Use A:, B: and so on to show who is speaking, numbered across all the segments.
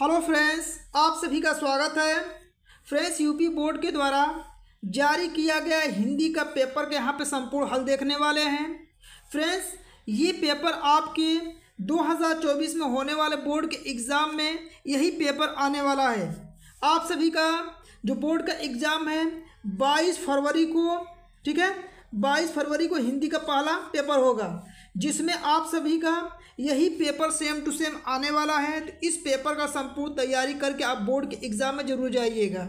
A: hello friends आप सभी का स्वागत है फ्रेंड्स यूपी बोर्ड के द्वारा जारी किया गया हिंदी का पेपर के यहाँ पे संपूर्ण हल देखने वाले हैं फ्रेंड्स ये पेपर आपके 2024 में होने वाले बोर्ड के एग्ज़ाम में यही पेपर आने वाला है आप सभी का जो बोर्ड का एग्ज़ाम है 22 फरवरी को ठीक है 22 फरवरी को हिंदी का पहला पेपर होगा जिसमें आप सभी का यही पेपर सेम टू सेम आने वाला है तो इस पेपर का संपूर्ण तैयारी करके आप बोर्ड के एग्ज़ाम में जरूर जाइएगा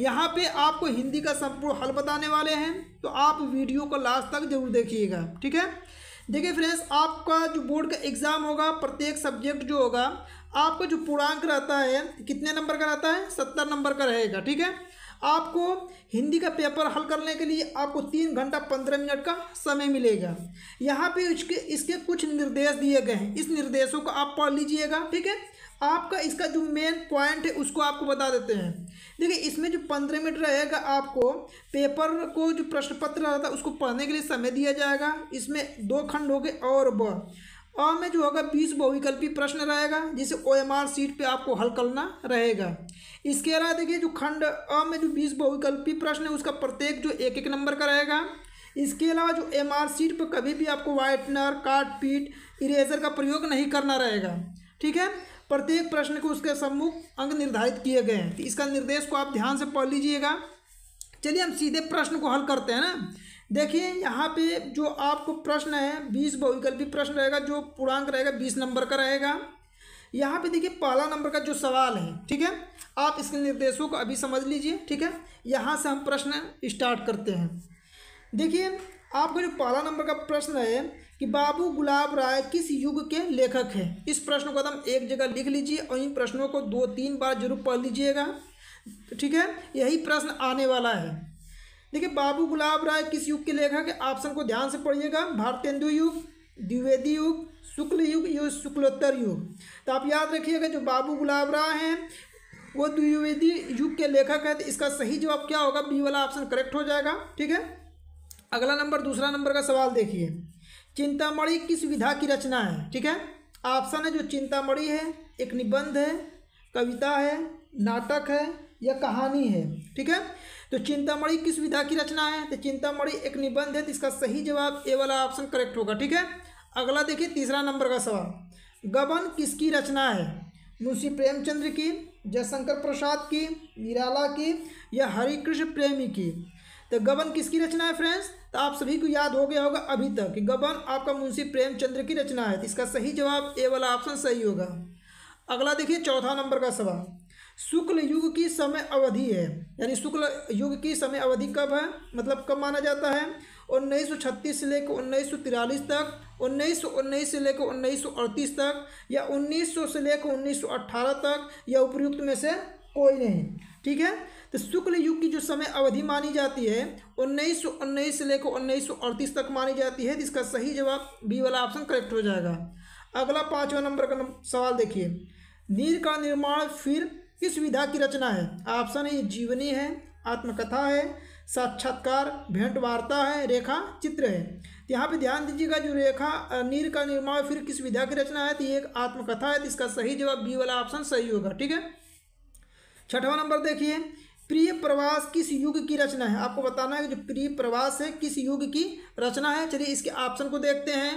A: यहाँ पे आपको हिंदी का संपूर्ण हल बताने वाले हैं तो आप वीडियो को लास्ट तक जरूर देखिएगा ठीक है देखिए फ्रेंड्स आपका जो बोर्ड का एग्ज़ाम होगा प्रत्येक सब्जेक्ट जो होगा आपका जो पूर्णांक रहता है कितने नंबर का रहता है सत्तर नंबर का रहेगा ठीक है आपको हिंदी का पेपर हल करने के लिए आपको तीन घंटा पंद्रह मिनट का समय मिलेगा यहाँ पे इसके इसके कुछ निर्देश दिए गए हैं इस निर्देशों को आप पढ़ लीजिएगा ठीक है आपका इसका जो मेन पॉइंट है उसको आपको बता देते हैं देखिए इसमें जो पंद्रह मिनट रहेगा आपको पेपर को जो प्रश्न पत्र रहता है उसको पढ़ने के लिए समय दिया जाएगा इसमें दो खंड हो गए और ब अ में जो होगा बीस बहुविकल्पी प्रश्न रहेगा जिसे ओ एम आर सीट पर आपको हल करना रहेगा इसके अलावा देखिए जो खंड अ में जो बीस बहुविकल्पी प्रश्न है उसका प्रत्येक जो एक एक नंबर का रहेगा इसके अलावा जो एम आर सीट पर कभी भी आपको वाइटनर काट पीट इरेजर का प्रयोग नहीं करना रहेगा ठीक है प्रत्येक प्रश्न को उसके सम्मुख अंग निर्धारित किए गए हैं तो इसका निर्देश को आप ध्यान से पढ़ लीजिएगा चलिए हम सीधे प्रश्न को हल करते हैं ना देखिए यहाँ पे जो आपको प्रश्न है बीस बहुविकल्पी प्रश्न रहेगा जो पूर्णांक रहेगा बीस नंबर का रहेगा यहाँ पे देखिए पहला नंबर का जो सवाल है ठीक है आप इसके निर्देशों को अभी समझ लीजिए ठीक है यहाँ से हम प्रश्न स्टार्ट करते हैं देखिए आपका जो पहला नंबर का प्रश्न है कि बाबू गुलाब राय किस युग के लेखक हैं इस प्रश्न को एकदम तो एक जगह लिख लीजिए और इन प्रश्नों को दो तीन बार जरूर पढ़ लीजिएगा ठीक है यही प्रश्न आने वाला है देखिए बाबू गुलाब राय किस युग के लेखक है ऑप्शन को ध्यान से पढ़िएगा भारतेंदु युग द्विवेदी युग शुक्ल युग युग शुक्लोत्तर युग तो आप याद रखिएगा जो बाबू गुलाब राय हैं वो द्विवेदी युग के लेखक है तो इसका सही जवाब क्या होगा बी वाला ऑप्शन करेक्ट हो जाएगा ठीक है अगला नंबर दूसरा नंबर का सवाल देखिए चिंतामणि किस विधा की रचना है ठीक है ऑप्शन है जो चिंतामणि है एक निबंध है कविता है नाटक है या कहानी है ठीक है तो चिंतामणि किस विधा की रचना है तो चिंतामणि एक निबंध है तो इसका सही जवाब ए वाला ऑप्शन करेक्ट होगा ठीक है अगला देखिए तीसरा नंबर का सवाल गबन किसकी रचना है मुंशी प्रेमचंद्र की जयशंकर प्रसाद की निराला की या हरिकृष्ण प्रेमी की तो गबन किसकी रचना है फ्रेंड्स तो आप सभी को याद हो गया होगा अभी तक कि गबन आपका मुंशी प्रेमचंद्र की रचना है तो इसका सही जवाब ए वाला ऑप्शन सही होगा अगला देखिए चौथा नंबर का सवाल शुक्ल युग की समय अवधि है यानी शुक्ल युग की समय अवधि कब है मतलब कब माना जाता है उन्नीस सौ छत्तीस से लेकर उन्नीस सौ तिरालीस तक उन्नीस सौ उन्नीस से लेकर उन्नीस सौ अड़तीस तक या उन्नीस सौ से लेकर उन्नीस सौ अट्ठारह तक या उपयुक्त में से कोई नहीं ठीक है तो शुक्ल युग की जो समय अवधि मानी जाती है उन्नीस सौ उन्नीस से लेकर उन्नीस सौ अड़तीस तक मानी जाती है जिसका सही जवाब बी वाला ऑप्शन करेक्ट हो जाएगा अगला पाँचवा नंबर का सवाल देखिए नीर का निर्माण फिर किस विधा की रचना है ऑप्शन है ये जीवनी है आत्मकथा है साक्षात्कार भेंट वार्ता है रेखा चित्र है तो यहाँ पे ध्यान दीजिएगा जो रेखा नीर का निर्माण फिर किस विधा की रचना है तो ये एक आत्मकथा है तो इसका सही जवाब बी वाला ऑप्शन सही होगा ठीक है छठवां नंबर देखिए प्रिय प्रवास किस युग की रचना है आपको बताना है कि जो प्रिय प्रवास है किस युग की रचना है चलिए इसके ऑप्शन को देखते हैं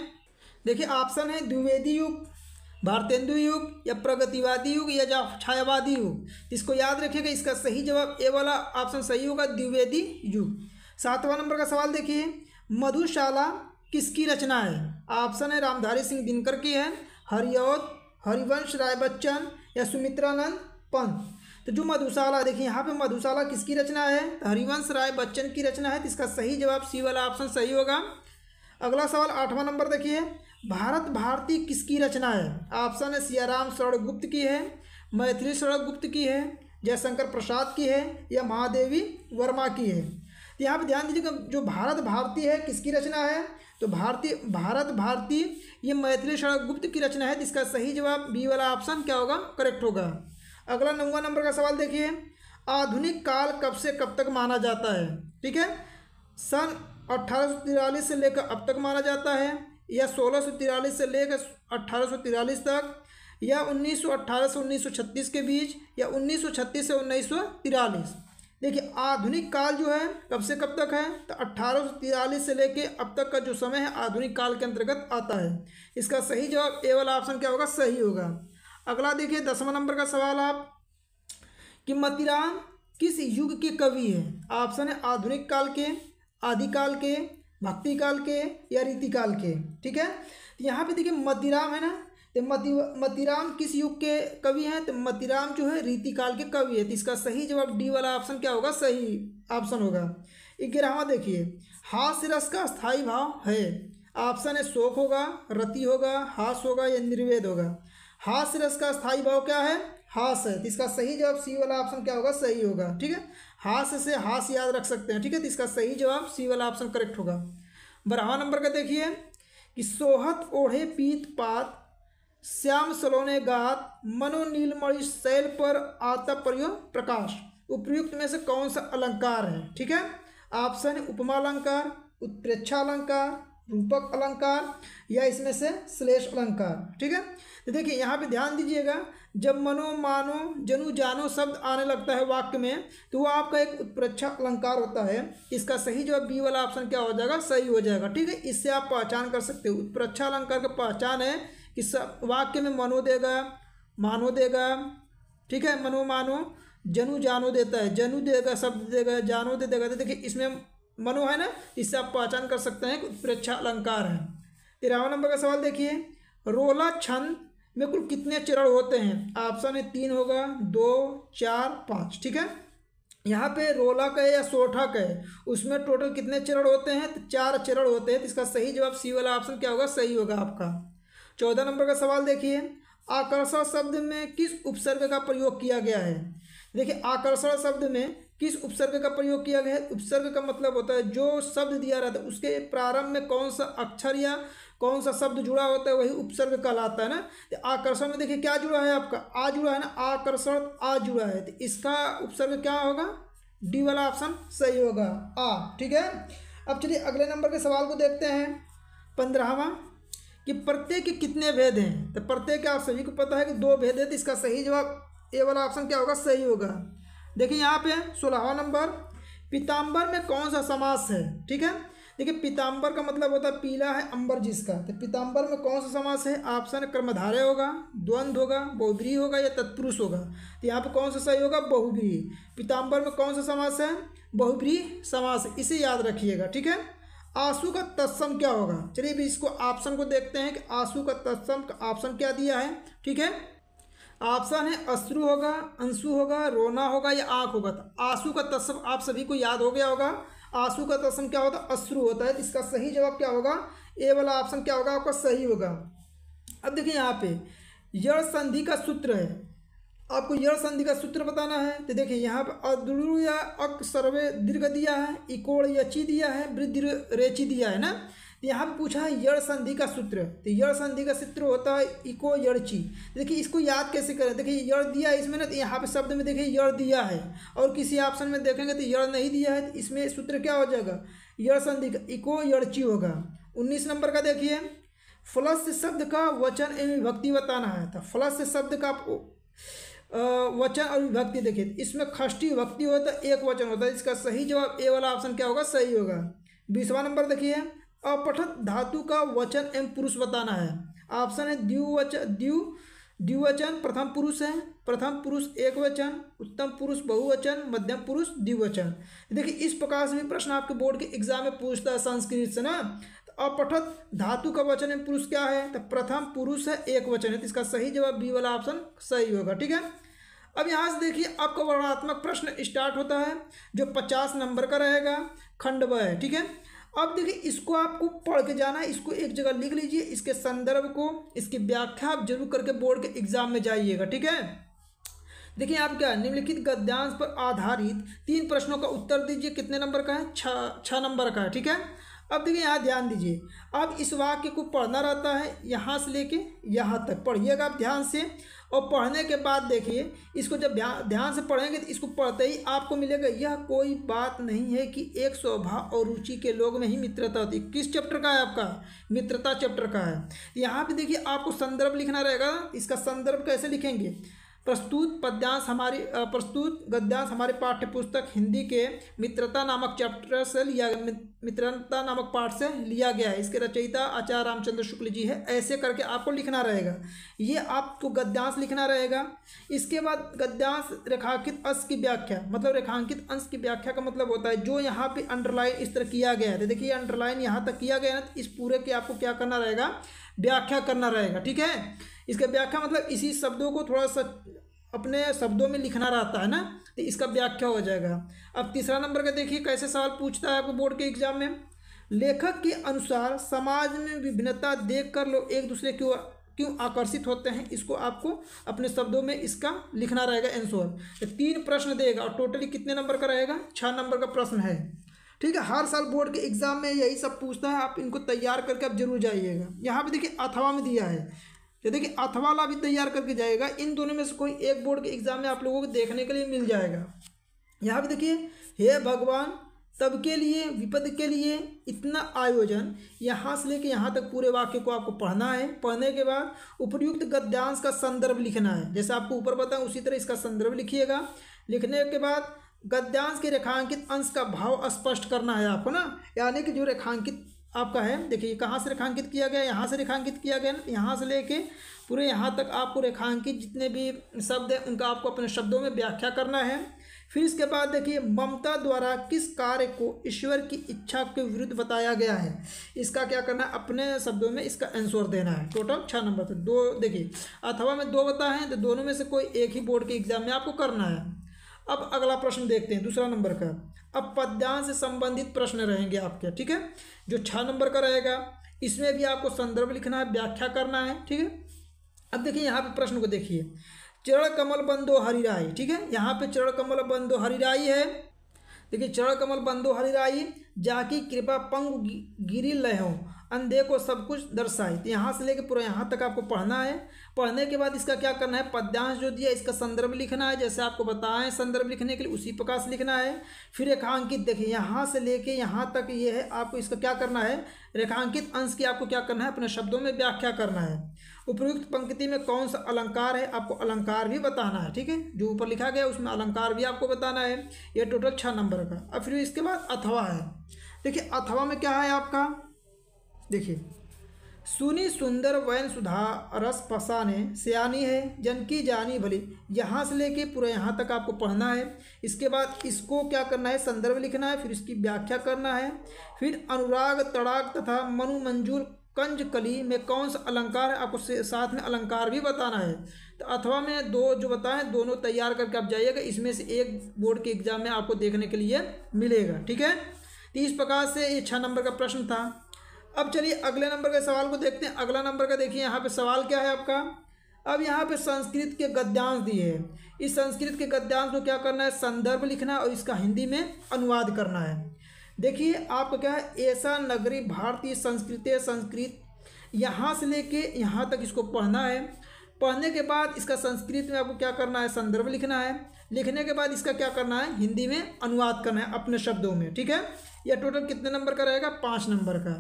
A: देखिए ऑप्शन है द्विवेदी युग भारतेंदु युग या प्रगतिवादी युग या छायावादी युग इसको याद रखिएगा इसका सही जवाब ए वाला ऑप्शन सही होगा द्विवेदी युग सातवां नंबर का सवाल देखिए मधुशाला किसकी रचना है ऑप्शन है रामधारी सिंह दिनकर की है हरिऔध हरिवंश राय बच्चन या सुमित्रानंद पंत तो जो मधुशाला देखिए यहाँ पे मधुशाला किसकी रचना है तो हरिवंश राय बच्चन की रचना है तो इसका सही जवाब सी वाला ऑप्शन सही होगा अगला सवाल आठवां नंबर देखिए भारत भारती किसकी रचना है ऑप्शन है सियाराम शरण गुप्त की है मैथिली शरण गुप्त की है जयशंकर प्रसाद की है या महादेवी वर्मा की है तो यहाँ पर ध्यान दीजिए जो भारत भारती है किसकी रचना है तो भारतीय भारत भारती ये मैथिली शरण गुप्त की रचना है जिसका सही जवाब बी वाला ऑप्शन क्या होगा करेक्ट होगा अगला नौवा नंबर का सवाल देखिए आधुनिक काल कब से कब तक माना जाता है ठीक है सन अट्ठारह से लेकर अब तक माना जाता है या सोलह से लेकर अट्ठारह तक या 1918 से 1936 के बीच या 1936 से उन्नीस देखिए आधुनिक काल जो है कब से कब तक है तो अट्ठारह से लेके अब तक का जो समय है आधुनिक काल के अंतर्गत आता है इसका सही जवाब ए वाला ऑप्शन क्या होगा सही होगा अगला देखिए दसवा नंबर का सवाल आप कि मतिराम किस युग के कवि हैं ऑप्शन है आधुनिक काल के आदिकाल के भक्ति काल के या रीति काल के ठीक है तो यहाँ पे देखिए मतिराम है ना तो मति मतिराम किस युग के कवि हैं तो मतिराम जो है रीति काल के कवि है तो इसका सही जवाब डी वाला ऑप्शन क्या होगा सही ऑप्शन होगा ग्यारहवा देखिए हास्य रस का स्थायी भाव है ऑप्शन है शोक होगा रति होगा हास होगा या निर्वेद होगा हास्य रस का स्थायी भाव क्या है हास है तो इसका सही जवाब सी वाला ऑप्शन क्या होगा सही होगा ठीक है हास से हास याद रख सकते हैं ठीक है तो इसका सही जवाब सी वाला ऑप्शन करेक्ट होगा बारहवा नंबर का देखिए कि सोहत ओढ़े पीत पात श्याम सलोने गात नीलमणि शैल पर आता प्रयो प्रकाश उपयुक्त में से कौन सा अलंकार है ठीक है ऑप्शन उपमा अलंकार उत्प्रेक्षा अलंकार रूपक अलंकार या इसमें से श्लेष अलंकार ठीक है तो देखिए यहाँ पे ध्यान दीजिएगा जब मनो मानो जनु जानो शब्द आने लगता है वाक्य में तो वह आपका एक उत्प्रेक्षा अलंकार होता है इसका सही जो बी वाला ऑप्शन क्या हो जाएगा सही हो जाएगा ठीक है इससे आप पहचान कर सकते हो उत्प्रेक्षा अलंकार का पहचान है कि सब वाक्य में मनो देगा मानो देगा ठीक है मनो मानो जनु जानो देता है जनु देगा शब्द देगा जानो दे देगा तो देखिए इसमें मनु है ना इससे आप पहचान कर सकते हैं कि उत्प्रेक्षा अलंकार है तेरहवा नंबर का सवाल देखिए रोला छंद में कुल कितने चरण होते हैं ऑप्शन है तीन होगा दो चार पाँच ठीक है यहाँ पे का है या का है उसमें टोटल कितने चरण होते हैं तो चार चरण होते हैं तो इसका सही जवाब सी वाला ऑप्शन क्या होगा सही होगा आपका चौदह नंबर का सवाल देखिए आकर्षण शब्द में किस उपसर्ग का प्रयोग किया गया है देखिए आकर्षण शब्द में किस उपसर्ग का प्रयोग किया गया है उपसर्ग का मतलब होता है जो शब्द दिया रहता है उसके प्रारंभ में कौन सा अक्षर या कौन सा शब्द जुड़ा होता है वही उपसर्ग कहलाता है ना तो आकर्षण में देखिए क्या जुड़ा है आपका आ जुड़ा है ना आकर्षण आ जुड़ा है तो इसका उपसर्ग क्या होगा डी वाला ऑप्शन सही होगा आ ठीक है अब चलिए अगले नंबर के सवाल को देखते हैं पंद्रहवा कि प्रत्येक के कितने भेद हैं तो प्रत्येक आप सभी को पता है कि दो भेद है तो इसका सही जवाब ए वाला ऑप्शन क्या होगा सही होगा देखिए यहाँ पे सोलहवा नंबर पीताम्बर में कौन सा समास है ठीक है देखिए पीताम्बर का मतलब होता है पीला है अंबर जिसका तो पीताम्बर में कौन सा समास है ऑप्शन कर्मधारय होगा द्वंद्व होगा बहुग्रीही होगा या तत्पुरुष होगा तो यहाँ पे कौन सा सही होगा बहुग्रीही पीताम्बर में कौन सा समास है बहुग्रीही समास इसे याद रखिएगा ठीक है आंसू का तत्सम क्या होगा चलिए भी इसको ऑप्शन को देखते हैं कि आंसू का तत्सम का ऑप्शन क्या दिया है ठीक है ऑप्शन है अश्रु होगा अंशु होगा रोना होगा या आँख होगा तो आंसू का तस्म आप सभी को याद हो गया होगा आंसू का तस्व क्या होता है अश्रु होता है इसका सही जवाब क्या होगा ए वाला ऑप्शन क्या होगा आपका सही होगा अब देखिए यहाँ पे यड़ संधि का सूत्र है आपको यड़ संधि का सूत्र बताना है तो देखिए यहाँ पर अद्रु या अक सर्वे दीर्घ दिया है इकोड़ यची दिया है वृद्धि रेची दिया है ना तो यहाँ पे पूछा है यड़ संधि का सूत्र तो यड़ संधि का सूत्र होता है इको यड़ची देखिए इसको याद कैसे करें देखिए यड़ दिया इसमें ना तो यहाँ पे शब्द में देखिए यड़ दिया है और किसी ऑप्शन में देखेंगे तो यड़ नहीं दिया है तो इसमें सूत्र क्या हो जाएगा यड़ संधि का इको यड़ची होगा उन्नीस नंबर का देखिए फ्लस शब्द का वचन एवं विभक्ति बताना है तो फ्लस शब्द का वचन और विभक्ति देखिए तो इसमें खष्टी विभक्ति होता है एक वचन होता है इसका सही जवाब ए वाला ऑप्शन क्या होगा सही होगा बीसवा नंबर देखिए अपठत धातु का वचन एवं पुरुष बताना है ऑप्शन है द्व्युवचन द्यु द्विवचन प्रथम पुरुष है प्रथम पुरुष एक वचन उत्तम पुरुष बहुवचन मध्यम पुरुष द्विवचन देखिए इस प्रकार से भी प्रश्न आपके बोर्ड के एग्जाम में पूछता है संस्कृत से ना तो अपठत धातु का वचन एवं पुरुष क्या है तो प्रथम पुरुष है एक वचन है तो इसका सही जवाब बी वाला ऑप्शन सही होगा ठीक है अब यहाँ से देखिए आपका वर्णात्मक प्रश्न स्टार्ट होता है जो पचास नंबर का रहेगा खंड व है ठीक है अब देखिए इसको आपको पढ़ के जाना है इसको एक जगह लिख लीजिए इसके संदर्भ को इसकी व्याख्या आप जरूर करके बोर्ड के एग्जाम में जाइएगा ठीक है देखिए आप क्या निम्नलिखित गद्यांश पर आधारित तीन प्रश्नों का उत्तर दीजिए कितने नंबर का है छ छः नंबर का है ठीक है अब देखिए यहाँ ध्यान दीजिए अब इस वाक्य को पढ़ना रहता है यहाँ से लेके यहाँ तक पढ़िएगा आप ध्यान से और पढ़ने के बाद देखिए इसको जब ध्यान से पढ़ेंगे तो इसको पढ़ते ही आपको मिलेगा यह कोई बात नहीं है कि एक स्वभाव और रुचि के लोग में ही मित्रता होती किस चैप्टर का है आपका मित्रता चैप्टर का है यहाँ पे देखिए आपको संदर्भ लिखना रहेगा इसका संदर्भ कैसे लिखेंगे प्रस्तुत पद्यांश हमारी प्रस्तुत गद्यांश हमारे पाठ्य पुस्तक हिंदी के मित्रता नामक चैप्टर से लिया मित्रता नामक पाठ से लिया गया है इसके रचयिता आचार्य रामचंद्र शुक्ल जी है ऐसे करके आपको लिखना रहेगा ये आपको गद्यांश लिखना रहेगा इसके बाद गद्यांश रेखांकित अंश की व्याख्या मतलब रेखांकित अंश की व्याख्या का मतलब होता है जो यहाँ पर अंडरलाइन इस तरह किया गया है देखिए अंडरलाइन यहाँ तक किया गया ना तो इस पूरे के आपको क्या करना रहेगा व्याख्या करना रहेगा ठीक है इसका व्याख्या मतलब इसी शब्दों को थोड़ा सा अपने शब्दों में लिखना रहता है ना तो इसका व्याख्या हो जाएगा अब तीसरा नंबर का देखिए कैसे सवाल पूछता है आपको बोर्ड के एग्जाम में लेखक के अनुसार समाज में विभिन्नता देख कर लोग एक दूसरे की क्यों आकर्षित होते हैं इसको आपको अपने शब्दों में इसका लिखना रहेगा आंसर तो तीन प्रश्न देगा और टोटली कितने नंबर का रहेगा छः नंबर का प्रश्न है ठीक है हर साल बोर्ड के एग्जाम में यही सब पूछता है आप इनको तैयार करके आप जरूर जाइएगा यहाँ पे देखिए अथवा में दिया है ये देखिए अथवाला भी तैयार करके जाएगा इन दोनों में से कोई एक बोर्ड के एग्जाम में आप लोगों को देखने के लिए मिल जाएगा यहाँ भी देखिए हे भगवान तब के लिए विपद के लिए इतना आयोजन यहाँ से लेकर यहाँ तक पूरे वाक्य को आपको पढ़ना है पढ़ने के बाद उपयुक्त गद्यांश का संदर्भ लिखना है जैसे आपको ऊपर बताया उसी तरह इसका संदर्भ लिखिएगा लिखने के बाद गद्यांश के रेखांकित अंश का भाव स्पष्ट करना है आपको ना यानी कि जो रेखांकित आपका है देखिए कहाँ से रेखांकित किया गया यहाँ से रेखांकित किया गया यहाँ से लेके पूरे यहाँ तक आपको रेखांकित जितने भी शब्द हैं उनका आपको अपने शब्दों में व्याख्या करना है फिर इसके बाद देखिए ममता द्वारा किस कार्य को ईश्वर की इच्छा के विरुद्ध बताया गया है इसका क्या करना है अपने शब्दों में इसका आंसर देना है टोटल छः नंबर से दो देखिए अथवा में दो बताएं तो दोनों में से कोई एक ही बोर्ड के एग्जाम में आपको करना है अब अगला प्रश्न देखते हैं दूसरा नंबर का अब पद्यांश से संबंधित प्रश्न रहेंगे आपके ठीक है जो छः नंबर का रहेगा इसमें भी आपको संदर्भ लिखना है व्याख्या करना है ठीक है अब देखिए यहाँ पे प्रश्न को देखिए चरण कमल बंदो हरिराई ठीक है यहाँ पे चरण कमल बंदो हरिराई है देखिए चरण कमल बंदो हरिराई जाकी कृपा पंग गिरी लहो अंधे को सब कुछ दर्शाए तो यहाँ से लेकर पूरा यहाँ तक आपको पढ़ना है पढ़ने के बाद इसका क्या करना है पद्यांश जो दिया इसका संदर्भ लिखना है जैसे आपको बताएं संदर्भ लिखने के लिए उसी प्रकाश लिखना है फिर रेखांकित देखिए यहाँ से लेके यहाँ तक ये यह है आपको इसका क्या करना है रेखांकित अंश की आपको क्या करना है अपने शब्दों में व्याख्या करना है उपयुक्त पंक्ति में कौन सा अलंकार है आपको अलंकार भी बताना है ठीक है जो ऊपर लिखा गया उसमें अलंकार भी आपको बताना है यह टोटल छः नंबर का और फिर इसके बाद अथवा है देखिए अथवा में क्या है आपका देखिए सुनी सुंदर वैन सुधा रस ने सियानी है जन की जानी भली यहाँ से लेके पूरा यहाँ तक आपको पढ़ना है इसके बाद इसको क्या करना है संदर्भ लिखना है फिर इसकी व्याख्या करना है फिर अनुराग तड़ाग तथा मनु मंजूर कंज कली में कौन सा अलंकार है आपको साथ में अलंकार भी बताना है तो अथवा में दो जो बताएं दोनों तैयार करके आप जाइएगा इसमें से एक बोर्ड के एग्जाम में आपको देखने के लिए मिलेगा ठीक है तो इस प्रकार से ये छः नंबर का प्रश्न था अब चलिए अगले नंबर के सवाल को देखते हैं अगला नंबर का देखिए यहाँ पे सवाल क्या है आपका अब यहाँ पे संस्कृत के गद्यांश दिए हैं इस संस्कृत के गद्यांश को क्या करना है संदर्भ लिखना है और इसका हिंदी में अनुवाद करना है देखिए आपको क्या है ऐसा नगरी भारतीय संस्कृत संस्कृत यहाँ से लेके यहाँ तक इसको पढ़ना है पढ़ने के बाद इसका संस्कृत में आपको क्या करना है संदर्भ लिखना है लिखने के बाद इसका क्या करना है हिंदी में अनुवाद करना है अपने शब्दों में ठीक है यह टोटल कितने नंबर का रहेगा पाँच नंबर का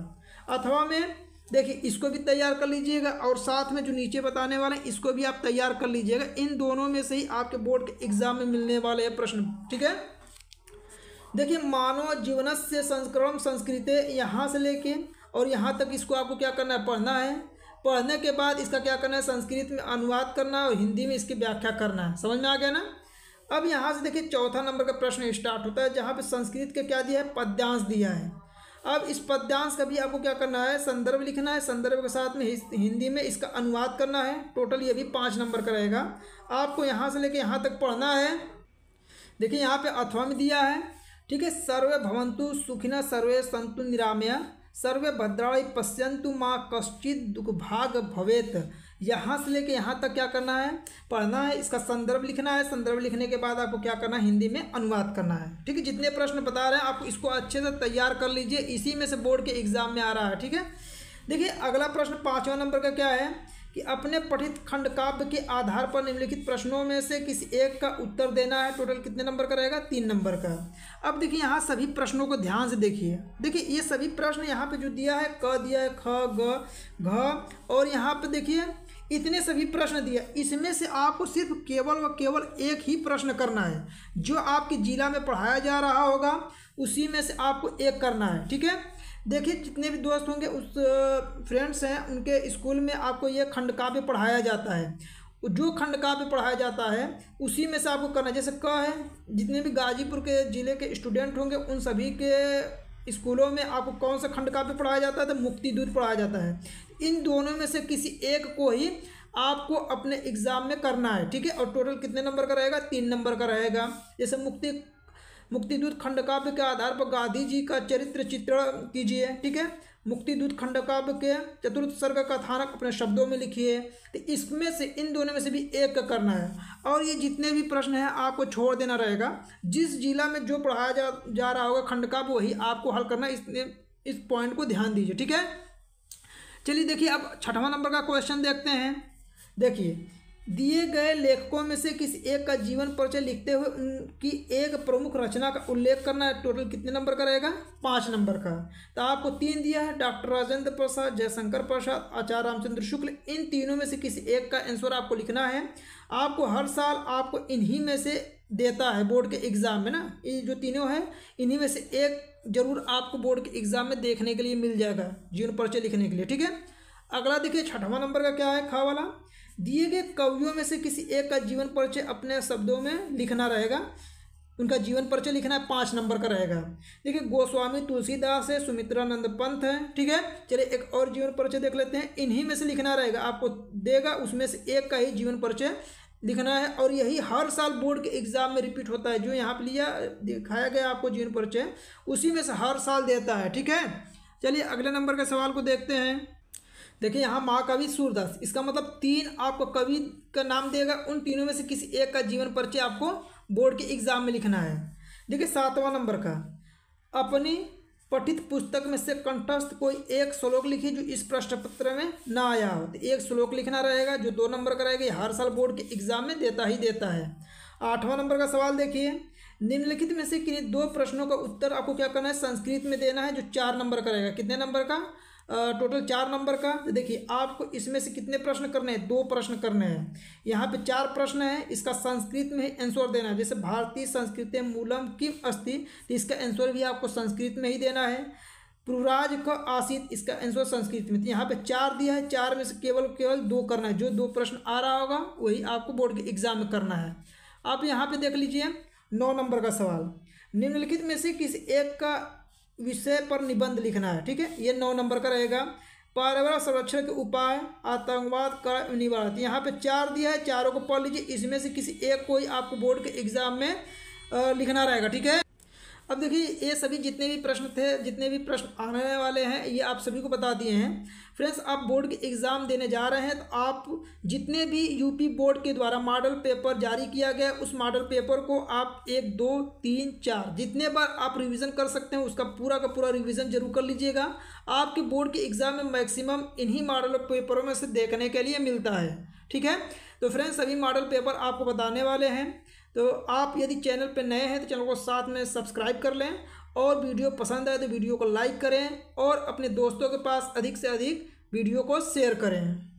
A: अथवा में देखिए इसको भी तैयार कर लीजिएगा और साथ में जो नीचे बताने वाले हैं इसको भी आप तैयार कर लीजिएगा इन दोनों में से ही आपके बोर्ड के एग्जाम में मिलने वाले हैं प्रश्न ठीक है देखिए मानव जीवन से संस्करण संस्कृत यहाँ से लेके और यहाँ तक इसको आपको क्या करना है पढ़ना है पढ़ने के बाद इसका क्या करना है संस्कृत में अनुवाद करना है और हिंदी में इसकी व्याख्या करना है समझ में आ गया ना अब यहाँ से देखिए चौथा नंबर का प्रश्न स्टार्ट होता है जहाँ पे संस्कृत के क्या दिया है पद्यांश दिया है अब इस पद्यांश का भी आपको क्या करना है संदर्भ लिखना है संदर्भ के साथ में हिंदी में इसका अनुवाद करना है टोटल ये भी पाँच नंबर का रहेगा आपको यहाँ से लेके यहाँ तक पढ़ना है देखिए यहाँ पे अथवा में दिया है ठीक है सर्वे भवंतु सुखिना सर्वे संतु निरामया सर्वे भद्राणी पश्यंतु माँ कश्चित दुख भाग भवेत यहाँ से लेके यहाँ तक क्या करना है पढ़ना है इसका संदर्भ लिखना है संदर्भ लिखने के बाद आपको क्या करना है हिंदी में अनुवाद करना है ठीक है जितने प्रश्न बता रहे हैं आप इसको अच्छे से तैयार कर लीजिए इसी में से बोर्ड के एग्जाम में आ रहा है ठीक है देखिए अगला प्रश्न पाँचवा नंबर का क्या है कि अपने पठित खंड काव्य के आधार पर निम्नलिखित प्रश्नों में से किसी एक का उत्तर देना है टोटल कितने नंबर का रहेगा तीन नंबर का अब देखिए यहाँ सभी प्रश्नों को ध्यान से देखिए देखिए ये सभी प्रश्न यहाँ पे जो दिया है क दिया है ख ग घ और यहाँ पे देखिए इतने सभी प्रश्न दिए इसमें से आपको सिर्फ केवल व केवल एक ही प्रश्न करना है जो आपके जिला में पढ़ाया जा रहा होगा उसी में से आपको एक करना है ठीक है देखिए जितने भी दोस्त होंगे उस फ्रेंड्स हैं उनके स्कूल में आपको ये खंड काव्य पढ़ाया जाता है जो खंड काव्य पढ़ाया जाता है उसी में से आपको करना जैसे क है जितने भी गाजीपुर के ज़िले के स्टूडेंट होंगे उन सभी के स्कूलों में आपको कौन सा खंड काव्य पढ़ाया जाता है तो मुक्ति दूत पढ़ाया जाता है इन दोनों में से किसी एक को ही आपको अपने एग्जाम में करना है ठीक है और टोटल कितने नंबर का रहेगा तीन नंबर का रहेगा जैसे मुक्ति मुक्तिदूत खंड काव्य के आधार पर गांधी जी का चरित्र चित्रण कीजिए ठीक है मुक्ति दूत खंड काव्य के चतुर्थ सर्ग का थानक अपने शब्दों में लिखिए तो इसमें से इन दोनों में से भी एक करना है और ये जितने भी प्रश्न हैं आपको छोड़ देना रहेगा जिस जिला में जो पढ़ाया जा जा रहा होगा खंड काव्य वही आपको हल करना इस इस पॉइंट को ध्यान दीजिए ठीक है चलिए देखिए अब छठवां नंबर का क्वेश्चन देखते हैं देखिए दिए गए लेखकों में से किसी एक का जीवन परिचय लिखते हुए उनकी एक प्रमुख रचना का उल्लेख करना है टोटल कितने नंबर का रहेगा पाँच नंबर का तो आपको तीन दिया है डॉक्टर राजेंद्र प्रसाद जयशंकर प्रसाद आचार्य रामचंद्र शुक्ल इन तीनों में से किसी एक का आंसर आपको लिखना है आपको हर साल आपको इन्हीं में से देता है बोर्ड के एग्ज़ाम में ना ये जो तीनों है इन्हीं में से एक जरूर आपको बोर्ड के एग्ज़ाम में देखने के लिए मिल जाएगा जीवन परिचय लिखने के लिए ठीक है अगला देखिए छठवां नंबर का क्या है खा वाला दिए गए कवियों में से किसी एक का जीवन परिचय अपने शब्दों में लिखना रहेगा उनका जीवन परिचय लिखना है पाँच नंबर का रहेगा देखिए गोस्वामी तुलसीदास है सुमित्रानंद पंत है ठीक है चलिए एक और जीवन परिचय देख लेते हैं इन्हीं में से लिखना रहेगा आपको देगा उसमें से एक का ही जीवन परिचय लिखना है और यही हर साल बोर्ड के एग्ज़ाम में रिपीट होता है जो यहाँ पर लिया दिखाया गया आपको जीवन परिचय उसी में से हर साल देता है ठीक है चलिए अगले नंबर के सवाल को देखते हैं देखिए यहाँ महाकवि सूरदास इसका मतलब तीन आपको कवि का नाम देगा उन तीनों में से किसी एक का जीवन परिचय आपको बोर्ड के एग्जाम में लिखना है देखिए सातवां नंबर का अपनी पठित पुस्तक में से कंठस्थ कोई एक श्लोक लिखिए जो इस प्रश्न पत्र में ना आया हो तो एक श्लोक लिखना रहेगा जो दो नंबर का रहेगा हर साल बोर्ड के एग्जाम में देता ही देता है आठवां नंबर का सवाल देखिए निम्नलिखित में से किन्हीं दो प्रश्नों का उत्तर आपको क्या करना है संस्कृत में देना है जो चार नंबर का रहेगा कितने नंबर का टोटल चार नंबर का देखिए आपको इसमें से कितने प्रश्न करने हैं दो प्रश्न करने हैं यहाँ पे चार प्रश्न है इसका संस्कृत में ही आंसर देना है जैसे भारतीय संस्कृत मूलम किम अस्थि तो इसका आंसर भी आपको संस्कृत में ही देना है पुरुराज का आसित इसका आंसर संस्कृत में तो यहाँ पे चार दिया है चार में से केवल केवल दो करना है जो दो प्रश्न आ रहा होगा वही आपको बोर्ड के एग्जाम में करना है आप यहाँ पे देख लीजिए नौ नंबर का सवाल निम्नलिखित में से किसी एक का विषय पर निबंध लिखना है ठीक है ये नौ नंबर का रहेगा पर्यावरण संरक्षण के उपाय आतंकवाद का निवारण यहाँ पे चार दिया है चारों को पढ़ लीजिए इसमें से किसी एक कोई आपको बोर्ड के एग्जाम में लिखना रहेगा ठीक है अब देखिए ये सभी जितने भी प्रश्न थे जितने भी प्रश्न आने वाले हैं ये आप सभी को बता दिए हैं फ्रेंड्स आप बोर्ड के एग्ज़ाम देने जा रहे हैं तो आप जितने भी यूपी बोर्ड के द्वारा मॉडल पेपर जारी किया गया उस मॉडल पेपर को आप एक दो तीन चार जितने बार आप रिविज़न कर सकते हैं उसका पूरा का पूरा रिविज़न जरूर कर लीजिएगा आपके बोर्ड के एग्ज़ाम में मैक्सिमम इन्हीं मॉडल पेपरों में से देखने के लिए मिलता है ठीक है तो फ्रेंड्स सभी मॉडल पेपर आपको बताने वाले हैं तो आप यदि चैनल पर नए हैं तो चैनल को साथ में सब्सक्राइब कर लें और वीडियो पसंद आए तो वीडियो को लाइक करें और अपने दोस्तों के पास अधिक से अधिक वीडियो को शेयर करें